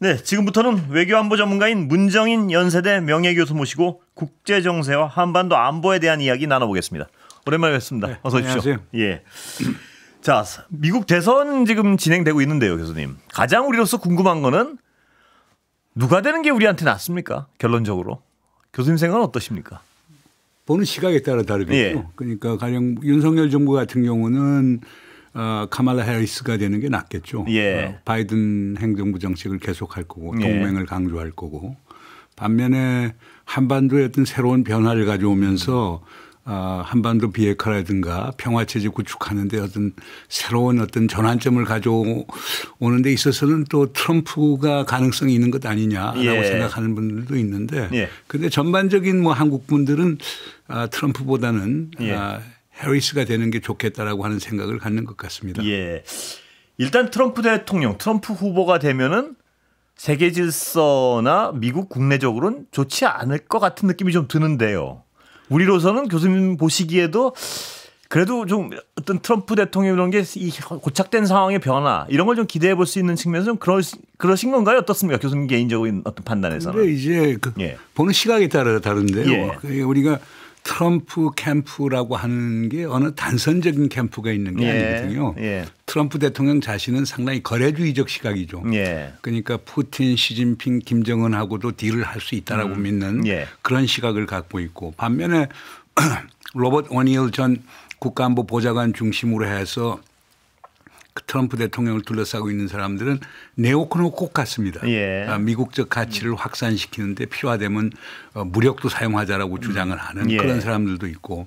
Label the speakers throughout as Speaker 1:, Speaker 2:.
Speaker 1: 네, 지금부터는 외교안보 전문가인 문정인 연세대 명예교수 모시고 국제 정세와 한반도 안보에 대한 이야기 나눠보겠습니다. 오랜만에 뵙습니다. 네, 어서 오십시오. 안녕하세요. 예. 자, 미국 대선 지금 진행되고 있는데요, 교수님. 가장 우리로서 궁금한 거는 누가 되는 게 우리한테 낫습니까? 결론적으로. 교수님 생각은 어떠십니까? 보는 시각에 따라 다르겠죠. 예. 그러니까 가령 윤석열 정부 같은
Speaker 2: 경우는 어, 카말라 해리스가 되는 게 낫겠죠. 예. 어, 바이든 행정부 정책을 계속할 거고 예. 동맹을 예. 강조할 거고 반면에 한반도에 어떤 새로운 변화를 가져오면서 어, 한반도 비핵화라든가 평화체제 구축하는데 어떤 새로운 어떤 전환점을 가져오는 데 있어서는 또 트럼프가 가능성이 있는 것 아니냐라고 예. 생각하는 분들도 있는데 예. 근데 전반적인 뭐 한국 분들은 아, 트럼프보다는 예. 아, 해리스가 되는 게 좋겠다라고
Speaker 1: 하는 생각을 갖는 것 같습니다. 예. 일단 트럼프 대통령, 트럼프 후보가 되면은 세계 질서나 미국 국내적으로는 좋지 않을 것 같은 느낌이 좀 드는데요. 우리로서는 교수님 보시기에도 그래도 좀 어떤 트럼프 대통령 이런 게이 고착된 상황의 변화 이런 걸 좀 기대해 볼 수 있는 측면에서 좀 그러, 그러신 건가요? 어떻습니까? 교수님 개인적인 어떤 판단에서는. 근데 이제 그 예. 보는 시각에 따라 다른데요. 예.
Speaker 2: 그 우리가 트럼프 캠프라고 하는 게 어느 단선적인 캠프가 있는 게 예. 아니거든요. 예. 트럼프 대통령 자신은 상당히 거래주의적 시각이죠. 예. 그러니까 푸틴, 시진핑, 김정은하고도 딜을 할 수 있다라고 음. 믿는 예. 그런 시각을 갖고 있고 반면에 로버트 오니전 국가안보 보좌관 중심으로 해서 트럼프 대통령을 둘러싸고 있는 사람들은 네오콘로꼭갔습니다 예. 아, 미국적 가치를 확산시키는데 필요하다면 어, 무력도 사용하자라고 주장을 하는 음. 예. 그런 사람들도 있고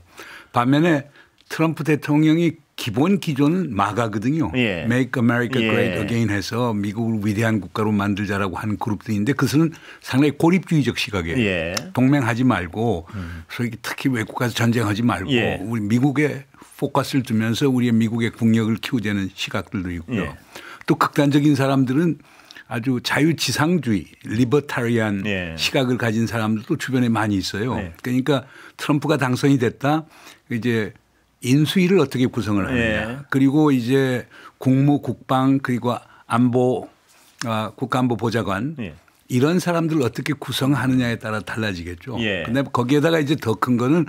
Speaker 2: 반면에 트럼프 대통령이 기본 기조는 마가거든요. 예. Make America 예. Great 예. Again 해서 미국을 위대한 국가로 만들자라고 한 그룹들인데 그것은 상당히 고립주의적 시각에 예. 동맹하지 말고 음. 소위 특히 외국 가서 전쟁하지 말고 예. 우리 미국에 포커스를 두면서 우리의 미국의 국력을 키우자는 시각들도 있고요. 예. 또 극단적인 사람들은 아주 자유지상주의, 리버타리안 예. 시각을 가진 사람들도 주변에 많이 있어요. 네. 그러니까 트럼프가 당선이 됐다. 이제 인수위를 어떻게 구성을 하느냐. 예. 그리고 이제 국무, 국방 그리고 안보 아, 국가안보 보좌관 예. 이런 사람들을 어떻게 구성하느냐에 따라 달라지겠죠. 예. 근데 거기에다가 이제 더 큰 거는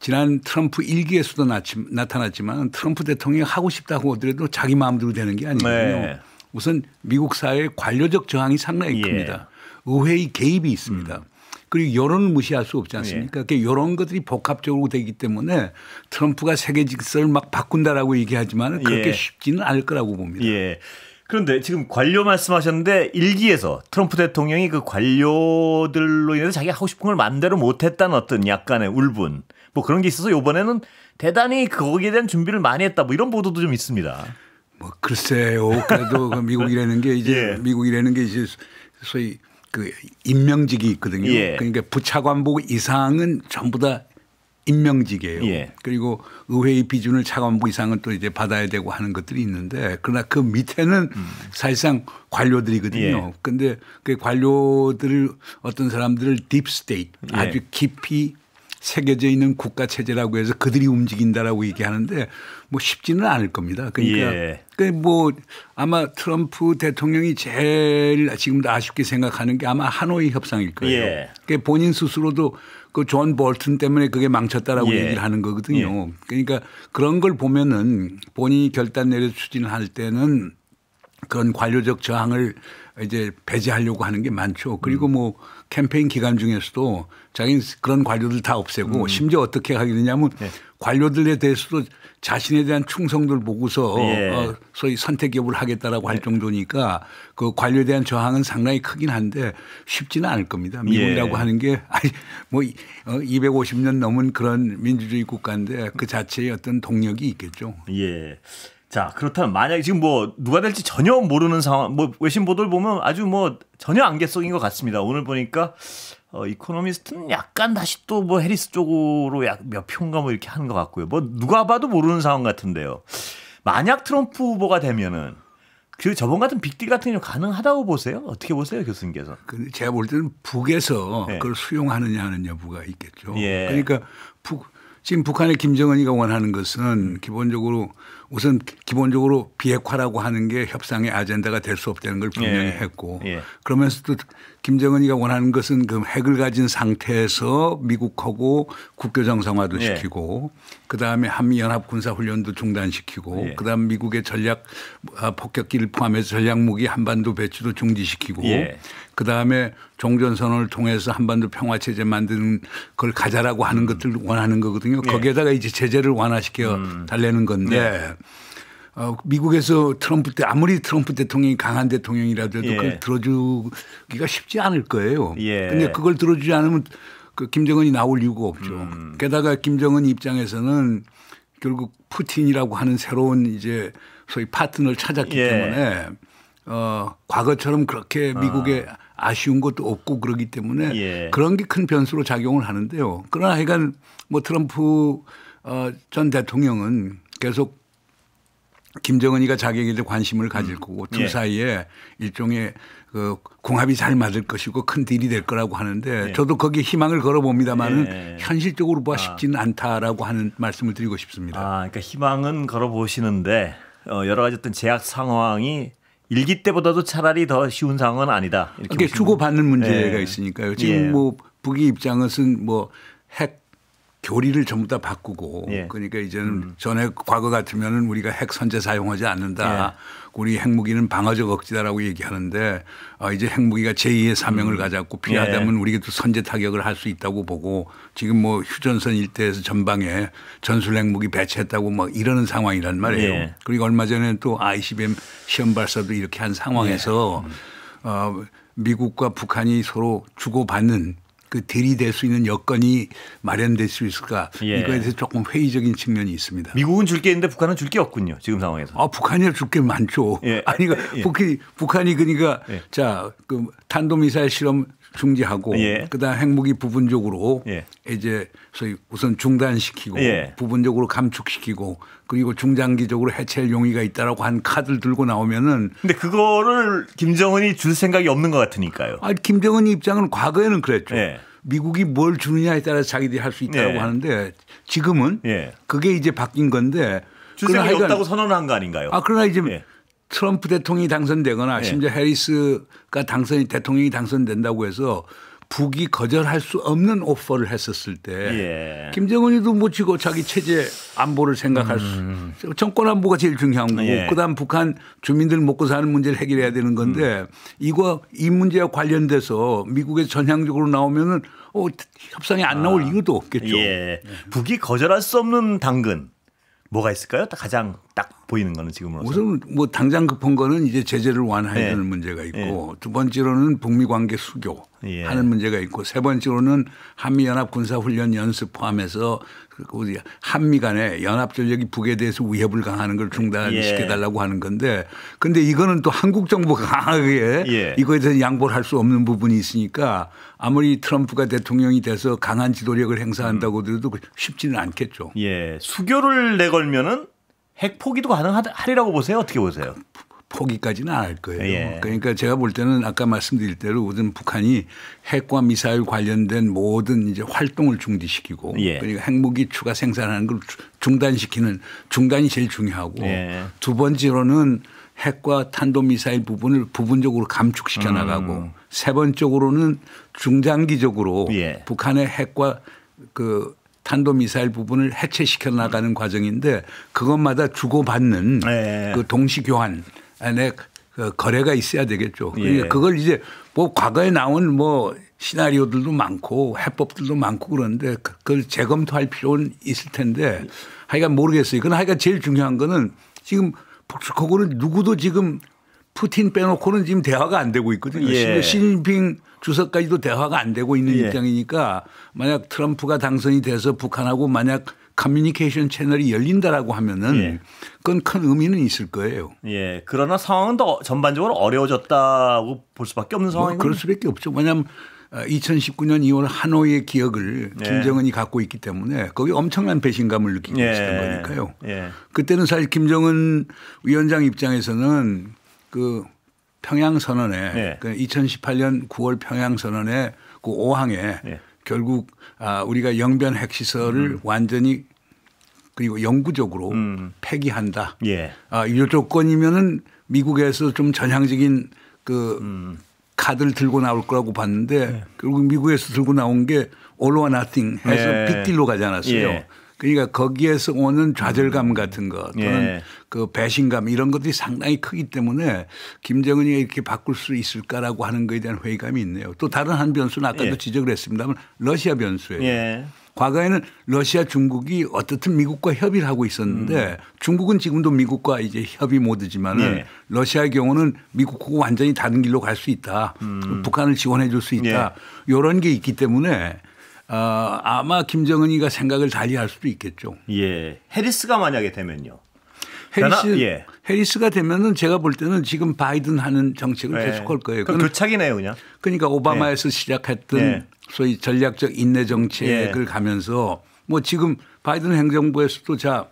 Speaker 2: 지난 트럼프 일기에서도 나타났지만 트럼프 대통령이 하고 싶다고 하더라도 자기 마음대로 되는 게 아니거든요. 네. 우선 미국 사회의 관료적 저항이 상당히 예. 큽니다. 의회의 개입이 있습니다. 음. 그리고 여론을 무시할 수 없지 예. 않습니까? 예. 그러니까 이런 것들이 복합적으로 되기 때문에 트럼프가 세계 질서를 막
Speaker 1: 바꾼다라고 얘기하지만 예. 그렇게 예. 쉽지는 않을 거라고 봅니다. 예. 그런데 지금 관료 말씀하셨는데 일기에서 트럼프 대통령이 그 관료들로 인해서 자기 하고 싶은 걸 마음대로 못했다는 어떤 약간의 울분 뭐 그런 게 있어서 요번에는 대단히 그 거기에 대한 준비를 많이 했다 뭐 이런 보도도 좀 있습니다. 뭐 글쎄요. 그래도 그 미국이라는 게 이제 예.
Speaker 2: 미국이라는 게 이제 소위 그 임명직이 있거든요. 예. 그러니까 부차관보 이상은 전부 다 임명직이에요. 예. 그리고 의회의 비준을 차관부 이상은 또 이제 받아야 되고 하는 것들이 있는데 그러나 그 밑에는 음. 사실상 관료들이거든요. 그런데 예. 그 관료들을 어떤 사람들을 딥스테이트 예. 아주 깊이 새겨져 있는 국가 체제라고 해서 그들이 움직인다라고 얘기하는데 뭐 쉽지는 않을 겁니다. 그러니까 예. 그뭐 아마 트럼프 대통령이 제일 지금도 아쉽게 생각하는 게 아마 하노이 협상일 거예요. 예. 그러니까 본인 스스로도 그 존 볼튼 때문에 그게 망쳤다라고 예. 얘기를 하는 거거든요. 예. 그러니까 그런 걸 보면은 본인이 결단 내려 추진할 때는 그런 관료적 저항을 이제 배제하려고 하는 게 많죠. 그리고 음. 뭐 캠페인 기간 중에서도 자기 그런 관료들 다 없애고 음. 심지어 어떻게 하게 되냐면 네. 예. 관료들에 대해서도 자신에 대한 충성도를 보고서 어, 예. 어, 소위 선택 여부를 하겠다라고 네. 할 예. 정도니까 그 관료에 대한 저항은 상당히 크긴 한데 쉽지는 않을 겁니다. 예. 미국이라고 예. 하는 게 아니 뭐 250년 어, 넘은 그런 민주주의 국가인데 그 자체의 어떤 동력이 있겠죠.
Speaker 1: 예. 자 그렇다면 만약에 지금 뭐 누가 될지 전혀 모르는 상황 뭐 외신 보도를 보면 아주 뭐 전혀 안개속인 것 같습니다 오늘 보니까 어, 이코노미스트는 약간 다시 또 뭐 해리스 쪽으로 약 몇 평가 뭐 이렇게 하는 것 같고요 뭐 누가 봐도 모르는 상황 같은데요 만약 트럼프 후보가 되면은 그 저번 같은 빅딜 같은 경우 가능하다고 보세요? 어떻게 보세요, 교수님께서? 제가 볼 때는 북에서 네. 그걸 수용하느냐 하는 여부가
Speaker 2: 있겠죠. 예. 그러니까 북 지금 북한의 김정은이가 원하는 것은 기본적으로 우선 기본적으로 비핵화라고 하는 게 협상의 아젠다가 될 수 없다는 걸 분명히 예, 예. 했고 예. 그러면서도 김정은이가 원하는 것은 그 핵을 가진 상태에서 미국하고 국교 정상화도 예. 시키고 그다음에 한미 연합 군사 훈련도 중단시키고 예. 그다음 미국의 전략 아, 폭격기를 포함해서 전략 무기 한반도 배치도 중지시키고 예. 그다음에 종전 선언을 통해서 한반도 평화 체제 만드는 걸 가자라고 하는 것들 원하는 거거든요. 거기에다가 이제 제재를 완화시켜 음. 달래는 건데 네. 어, 미국에서 트럼프 때 아무리 트럼프 대통령이 강한 대통령이라도 예. 그걸 들어주기가 쉽지 않을 거예요. 예. 근데 그걸 들어주지 않으면 그 김정은이 나올 이유가 없죠. 음. 게다가 김정은 입장에서는 결국 푸틴이라고 하는 새로운 이제 소위 파트너를 찾았기 예. 때문에 어, 과거처럼 그렇게 미국에 아. 아쉬운 것도 없고 그러기 때문에 예. 그런 게 큰 변수로 작용을 하는데요. 그러나 하여간 뭐 트럼프 어, 전 대통령은 계속 김정은이가 자기에게 관심을 가질 음. 거고 둘 예. 사이에 일종의 그 궁합이 잘 맞을 것이고 큰 딜이 될 거라고 하는데 예. 저도 거기에 희망을 걸어봅니다만은 예.
Speaker 1: 현실적으로 봐 뭐 아. 쉽지는 않다라고 하는 말씀을 드리고 싶습니다. 아, 그러니까 희망은 걸어보시는데 어, 여러 가지 어떤 제약 상황이 일기 때보다도 차라리 더 쉬운 상황은 아니다. 이렇게 그러니까 주고받는 문제가 예. 있으니까요. 지금 예. 뭐
Speaker 2: 북의 입장은 뭐핵 교리를 전부 다 바꾸고 예. 그러니까 이제는 음. 전에 과거 같으면 우리가 핵 선제 사용하지 않는다. 예. 우리 핵무기는 방어적 억지다라고 얘기하는데 아 이제 핵무기가 제2의 사명을 음. 가졌고 필요하다면 예. 우리도 선제 타격을 할 수 있다고 보고 지금 뭐 휴전선 일대에서 전방에 전술 핵무기 배치했다고 막 뭐 이러는 상황이란 말이에요. 예. 그리고 얼마 전에 또 ICBM 시험 발사도 이렇게 한 상황에서 예. 음. 어 미국과 북한이 서로 주고받는 그 대리될 수 있는 여건이 마련될 수 있을까 예. 이거에 대해서 조금 회의적인 측면이 있습니다. 미국은 줄 게 있는데 북한은 줄 게 없군요. 지금 상황에서. 아 북한이 줄 게 많죠. 예. 아니 그러니까북 예. 북한이 그러니까 예. 자그 탄도미사일 실험 중지하고 예. 그다음 핵무기 부분적으로 예. 이제 소위 우선 중단시키고 예. 부분적으로 감축시키고 그리고 중장기적으로 해체할 용의가 있다라고 한 카드를 들고 나오면은
Speaker 1: 근데 그거를
Speaker 2: 김정은이 줄 생각이 없는 것 같으니까요. 아 김정은 입장은 과거에는 그랬죠. 예. 미국이 뭘 주느냐에 따라 자기들이 할 수 있다고 예. 하는데 지금은 예. 그게 이제 바뀐 건데 줄 생각이 없다고
Speaker 1: 선언한 거 아닌가요?
Speaker 2: 아 그러나 이제 트럼프 대통령이 당선되거나 네. 심지어 해리스가 당선이 대통령이 당선된다고 해서 북이 거절할 수 없는 오퍼를 했었을 때 예. 김정은이도 못치고 자기 체제 안보를 생각할 음. 수 정권 안보가 제일 중요한 거고 예. 그다음 북한 주민들 먹고 사는 문제를 해결해야 되는 건데 음. 이거 이 문제와 관련돼서 미국에 전향적으로 나오면은 어 협상이 안
Speaker 1: 나올 아. 이유도 없겠죠. 예. 북이 거절할 수 없는 당근 뭐가 있을까요? 가장 딱 보이는 거는 지금으로 우선 뭐 당장 급한 거는 이제 제재를 완화해야 는 네. 문제가 있고 네.
Speaker 2: 두 번째로는 북미 관계 수교 예. 하는 문제가 있고 세 번째로는 한미 연합 군사 훈련 연습 포함해서 그러니까 어디 한미 간의 연합전력이 북에 대해서 위협을 강하는 걸 중단시켜달라고 예. 하는 건데 근데 이거는 또 한국 정부가 강하게 예. 이거에 대해서 양보를 할 수 없는 부분이 있으니까 아무리 트럼프가 대통령이 돼서 강한 지도력을 행사한다고 음. 해도 쉽지는 않겠죠. 예. 수교를 내걸면은 핵 포기도 가능하리라고 보세요. 어떻게 보세요? 포기까지는 안 할 거예요. 예. 그러니까 제가 볼 때는 아까 말씀드릴 대로 우든 북한이 핵과 미사일 관련된 모든 이제 활동을 중지시키고 예. 그러니까 핵무기 추가 생산하는 걸 중단시키는 중단이 제일 중요하고 예. 두 번째로는 핵과 탄도미사일 부분을 부분적으로 감축시켜 나가고 음. 세 번째로는 중장기적으로 예. 북한의 핵과 그 탄도미사일 부분을 해체시켜 나가는 과정인데 그것마다 주고받는 예. 그 동시 교환 안에 그 거래가 있어야 되겠죠. 그 예. 그걸 이제 뭐 과거에 나온 뭐 시나리오들도 많고 해법들도 많고 그런데 그걸 재검토할 필요는 있을 텐데 하여간 모르겠어요. 그건 하여간 제일 중요한 거는 지금 북측하고는 누구도 지금 푸틴 빼놓고는 지금 대화가 안 되고 있거든요. 예. 시진핑 주석까지도 대화가 안 되고 있는 예. 입장이니까 만약 트럼프가 당선이 돼서 북한하고 만약 커뮤니케이션 채널이 열린다라고 하면은 예. 그건 큰 의미는 있을 거예요. 예. 그러나 상황은 더 전반적으로 어려워졌다고 볼 수밖에 없는 뭐 상황이군요. 뭐 그럴 수밖에 없죠. 왜냐하면 2019년 어, 2월 하노이의 기억을 예. 김정은이 갖고 있기 때문에 거기 엄청난 배신감을 느끼고 예. 있었던 거니까요. 예. 그때는 사실 김정은 위원장 입장에서는 그 평양 선언에 예. 그 2018년 9월 평양 선언에 그 5항에 예. 결국 아 우리가 영변 핵시설을 음. 완전히 그리고 영구적으로 음. 폐기한다. 예. 아, 이 조건이면은 미국에서 좀 전향적인 그 음. 카드를 들고 나올 거라고 봤는데 예. 결국 미국에서 들고 나온 게 all or nothing 해서 예. 빅딜로 가지 않았어요. 예. 그러니까 거기에서 오는 음. 좌절감 같은 것 예. 또는 그 배신감 이런 것들이 상당히 크기 때문에 김정은이 이렇게 바꿀 수 있을까라고 하는 것에 대한 회의감이 있네요. 또 다른 한 변수는 아까도 예. 지적을 했습니다만 러시아 변수예요. 과거에는 러시아 중국이 어떻든 미국과 협의를 하고 있었는데 음. 중국은 지금도 미국과 이제 협의 모드지만은 예. 러시아의 경우는 미국하고 완전히 다른 길로 갈 수 있다. 음. 북한을 지원해 줄 수 있다. 예. 이런 게 있기 때문에 어, 아마 김정은이가 생각을 달리 할 수도 있겠죠. 예. 해리스가 만약에 되면요.
Speaker 1: 해리스, 변화, 예.
Speaker 2: 해리스가 되면은 제가 볼 때는 지금 바이든 하는 정책을 예. 계속할 거예요. 그럼 교착이네요, 그냥. 그러니까 오바마에서 예. 시작했던 예. 소위 전략적 인내 정책을 예. 가면서 뭐 지금 바이든 행정부에서도 자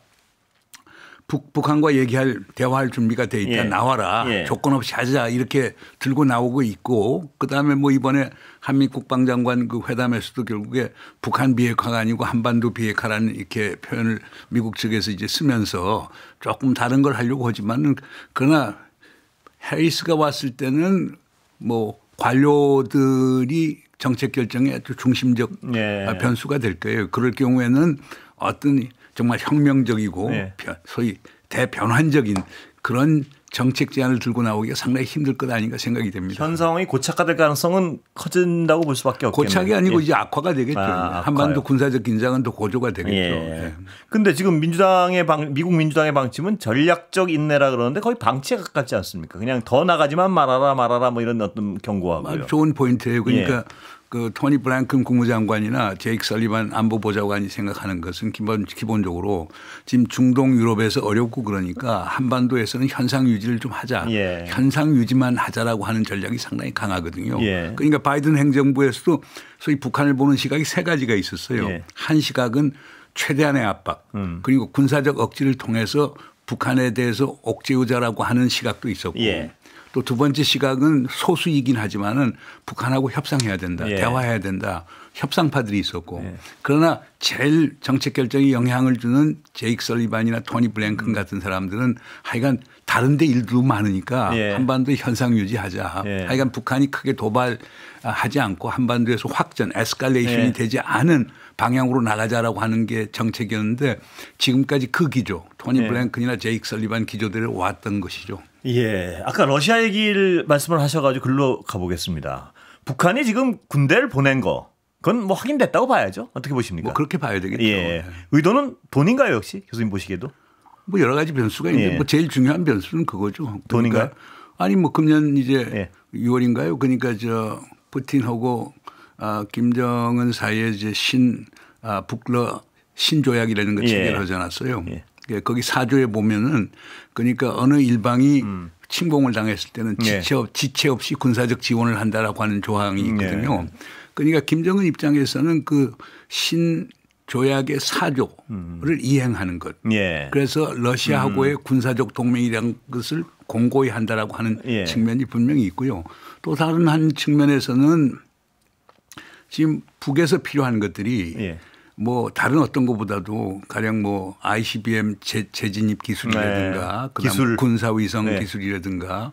Speaker 2: 북, 북한과 얘기할 대화할 준비가 돼 있다 예. 나와라 예. 조건 없이 하자 이렇게 들고 나오고 있고 그다음에 뭐 이번에 한미 국방장관 그 회담에서도 결국에 북한 비핵화가 아니고 한반도 비핵화라는 이렇게 표현을 미국 측에서 이제 쓰면서 조금 다른 걸 하려고 하지만은 그러나 헤이스가 왔을 때는 뭐 관료들이 정책 결정에 아주 중심적 예. 변수가 될 거예요. 그럴 경우에는 어떤 정말 혁명적이고 네. 소위 대변환적인 그런 정책 제안을 들고 나오기가 상당히 힘들 것 아닌가 생각이 됩니다.
Speaker 1: 현상이 고착화될 가능성은 커진다고 볼 수밖에 없겠네요. 고착이 아니고 예. 이제 악화가 되겠죠. 아, 한반도 군사적 긴장은 더 고조가 되겠죠. 그런데 예. 예. 지금 민주당의 방, 미국 민주당의 방침은 전략적 인내라 그러는데 거의 방치에 가깝지 않습니까? 그냥 더 나가지만 말아라 말아라 뭐 이런 어떤 경고하고요. 아, 좋은
Speaker 2: 포인트예요. 그러니까 예.
Speaker 1: 그 토니 블랭큰 국무장관이나 제이크
Speaker 2: 설리반 안보보좌관이 생각하는 것은 기본, 적으로 지금 중동 유럽에서 어렵고 그러니까 한반도에서는 현상 유지를 좀 하자. 예. 현상 유지만 하자라고 하는 전략이 상당히 강하거든요. 예. 그러니까 바이든 행정부에서도 소위 북한을 보는 시각이 세 가지가 있었어요. 예. 한 시각은 최대한의 압박 음. 그리고 군사적 억지를 통해서 북한에 대해서 억제우자라고 하는 시각도 있었고 예. 또두 번째 시각은 소수이긴 하지만은 북한하고 협상해야 된다. 예. 대화해야 된다. 협상파들이 있었고 예. 그러나 제일 정책 결정에 영향을 주는 제익 설리반이나 토니 블랭큰 음. 같은 사람들은 하여간 다른데 일도 많으니까 예. 한반도 현상 유지하자. 예. 하여간 북한이 크게 도발하지 않고 한반도에서 확전 에스컬레이션이 예. 되지 않은 방향으로 나가자라고 하는 게 정책이었는데 지금까지 그 기조 토니 예. 블랭큰이나 제익
Speaker 1: 설리반 기조대로 왔던 것이죠. 예. 아까 러시아 얘기를 말씀을 하셔가지고 글로 가보겠습니다. 북한이 지금 군대를 보낸 거. 그건 뭐 확인됐다고 봐야죠. 어떻게 보십니까? 뭐 그렇게 봐야 되겠죠. 예. 예. 의도는 돈인가요 역시 교수님 보시기에도? 뭐 여러 가지
Speaker 2: 변수가 있는데 예. 뭐 제일 중요한 변수는 그거죠. 그러니까 돈인가요? 아니 뭐 금년 이제 예. 6월인가요? 그러니까 저 푸틴하고 아 김정은 사이에 이제 신아 북러 신조약이라는 걸 예. 체결하지 않았어요. 예. 예, 거기 사조에 보면은 그러니까 어느 일방이 음. 침공을 당했을 때는 네. 지체, 없, 예. 지체 없이 군사적 지원을 한다라고 하는 조항이 네. 있거든요. 예. 그러니까 김정은 입장에서는 그신 조약의 사조를 음. 이행하는 것. 예. 그래서 러시아하고의 음. 군사적 동맹이라는 것을 공고히 한다라고 하는 예. 측면이 분명히 있고요. 또 다른 한 측면에서는 지금 북에서 필요한 것들이 예. 뭐 다른 어떤 것보다도 가령 뭐 ICBM 재, 진입 기술이라든가 네. 그다음 기술. 군사위성 네. 기술이라든가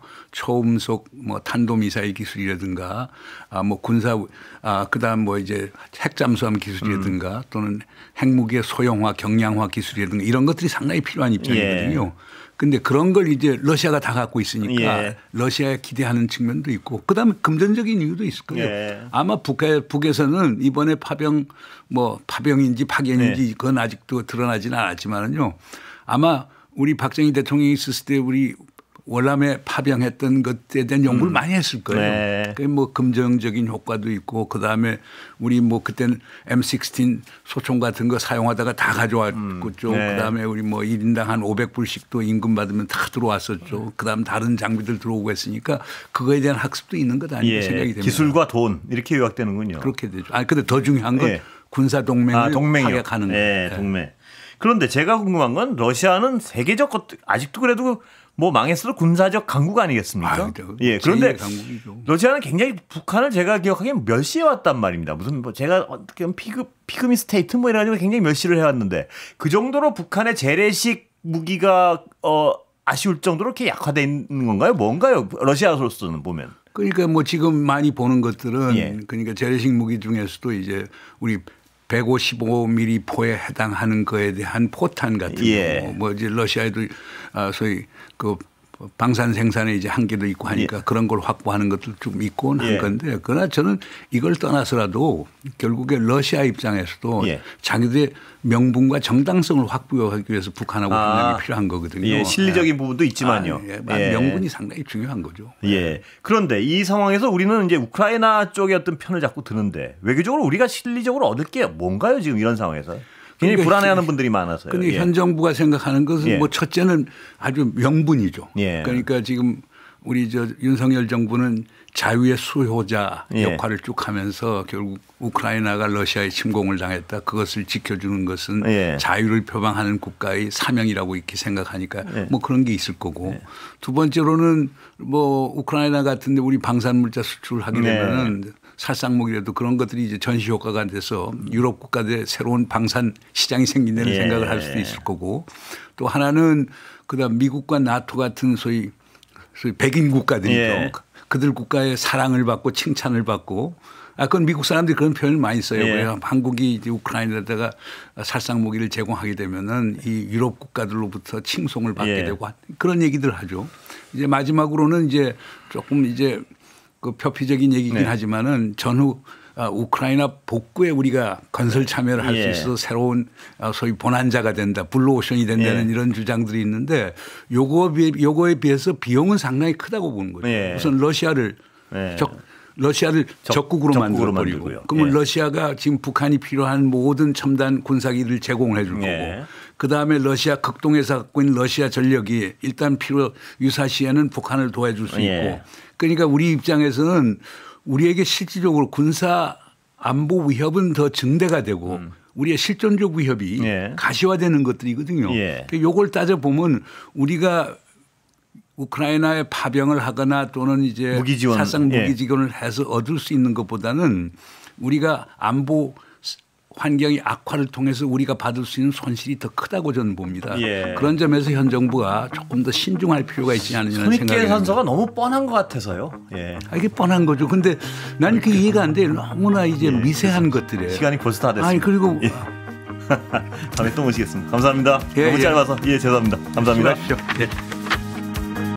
Speaker 2: 초음속 뭐 탄도미사일 기술이라든가 아 뭐 군사 아 그다음 뭐 이제 핵잠수함 기술이라든가 음. 또는 핵무기의 소형화 경량화 기술이라든가 이런 것들이 상당히 필요한 입장이거든요. 예. 근데 그런 걸 이제 러시아가 다 갖고 있으니까 예. 러시아에 기대하는 측면도 있고 그다음에 금전적인 이유도 있을 거예요. 예. 아마 북에, 북에서는 이번에 파병 뭐 파병인지 파견인지 네. 그건 아직도 드러나지는 않았지만은요. 아마 우리 박정희 대통령이 있었을 때 우리 월남에 파병했던 것에 대한 연구를 음. 많이 했을 거예요. 네. 그뭐 긍정적인 효과도 있고 그 다음에 우리 뭐 그때는 M16 소총 같은 거 사용하다가 다 가져왔고 음. 네. 그 다음에 우리 뭐 1인당 한 500불씩도 임금 받으면 다 들어왔었죠. 네. 음. 그 다음 다른 장비들 들어오고 했으니까 그거에 대한 학습도 있는 것아니가 예. 생각이 됩니다. 기술과
Speaker 1: 돈 이렇게 요약되는군요. 그렇게 되죠. 아 근데 더 중요한 건 예. 군사 동맹을 아, 파격하는 예, 거예요. 동맹. 그런데 제가 궁금한 건 러시아는 세계적 것 아직도 그래도 뭐 망했어도 군사적 강국 아니겠습니까? 아, 예. 그런데 러시아는 굉장히 북한을 제가 기억하기엔 멸시해 왔단 말입니다. 무슨 뭐 제가 어떻게 피그 피그미 스테이트 뭐 이래가지고 굉장히 멸시를 해왔는데 그 정도로 북한의 재래식 무기가 어 아쉬울 정도로 이렇게 약화돼 있는 건가요? 뭔가요? 러시아로서는 보면.
Speaker 2: 그러니까 뭐 지금 많이 보는 것들은 예. 그러니까 재래식 무기 중에서도 이제 우리 155mm 포에 해당하는 거에 대한 포탄 같은 예. 거, 뭐 이제 러시아에도 아, 소위 그 방산 생산에 이제 한계도 있고 하니까 예. 그런 걸 확보하는 것도 좀 있고 예. 한 건데 그러나 저는 이걸 떠나서라도 결국에 러시아 입장에서도 예. 자기들의 명분과 정당성을 확보하기 위해서 북한하고 아. 분 협력이 필요한 거거든요. 예. 실리적인 예. 부분도 있지만요. 아, 예. 아 예. 명분이
Speaker 1: 상당히 중요한 거죠. 예. 그런데 이 상황에서 우리는 이제 우크라이나 쪽의 어떤 편을 자꾸 드는데 외교적으로 우리가 실리적으로 얻을 게 뭔가요 지금 이런 상황에서? 굉장히 불안해하는 분들이 많아서요. 근데 예. 현
Speaker 2: 정부가 생각하는 것은 예. 뭐 첫째는
Speaker 1: 아주 명분이죠. 예. 그러니까
Speaker 2: 지금 우리 저 윤석열 정부는 자유의 수호자 예. 역할을 쭉 하면서 결국 우크라이나가 러시아의 침공을 당했다. 그것을 지켜주는 것은 예. 자유를 표방하는 국가의 사명이라고 이렇게 생각하니까 예. 뭐 그런 게 있을 거고 두 번째로는 뭐 우크라이나 같은데 우리 방산물자 수출을 하게 네. 되면은 살상무기라도 그런 것들이 이제 전시 효과가 돼서 유럽 국가들의 새로운 방산 시장이 생긴다는 예. 생각을 할 수도 있을 거고 또 하나는 그다음 미국과 나토 같은 소위 소위 백인 국가들이죠. 예. 그들 국가의 사랑을 받고 칭찬을 받고 아, 그건 미국 사람들이 그런 표현을 많이 써요. 예. 왜 한국이 이제 우크라이나에다가 살상 무기를 제공하게 되면은 이 유럽 국가들로부터 칭송을 받게 예. 되고 그런 얘기들 하죠. 이제 마지막으로는 이제 조금 이제 그 표피적인 얘기긴 네. 하지만은 전후 아, 우크라이나 복구에 우리가 건설 참여를 할수 예. 있어서 새로운 아, 소위 보난자가 된다, 블루오션이 된다는 예. 이런 주장들이 있는데 요거에 비해 요거에 비해서 비용은 상당히 크다고 보는 거죠. 예. 우선 러시아를 예. 적 러시아를 적, 국으로 만들어 버리고 그러면 예. 러시아가 지금 북한이 필요한 모든 첨단 군사기를 제공해 줄 거고 예. 그다음에 러시아 극동에서 갖고 있는 러시아 전력이 일단 필요 유사시에는 북한을 도와줄 수 예. 있고 그러니까 우리 입장에서는 우리에게 실질적으로 군사 안보 위협은 더 증대가 되고 음. 우리의 실존적 위협이 예. 가시화되는 것들이거든요. 예. 그러니까 요걸 따져보면 우리가 우크라이나에 파병을 하거나 또는 이제 무기 지원. 사상 무기 지원을 예. 해서 얻을 수 있는 것보다는 우리가 안보 환경이 악화를 통해서 우리가 받을 수 있는 손실이 더 크다고 저는 봅니다. 예. 그런 점에서 현 정부가 조금 더 신중할 필요가 있지 않느냐 생각이 듭니다. 선서가 너무 뻔한 것 같아서요. 예. 아, 이게 뻔한 거죠. 근데 난그 이해가 안 돼. 요 너무나 이제 예. 미세한 것들에 요 시간이 벌써 다됐어요 아니 그리고
Speaker 1: 예. 다음에 또 모시겠습니다. 감사합니다. 예, 너무 짧아서 예 죄송합니다. 감사합니다. 수고하십시오.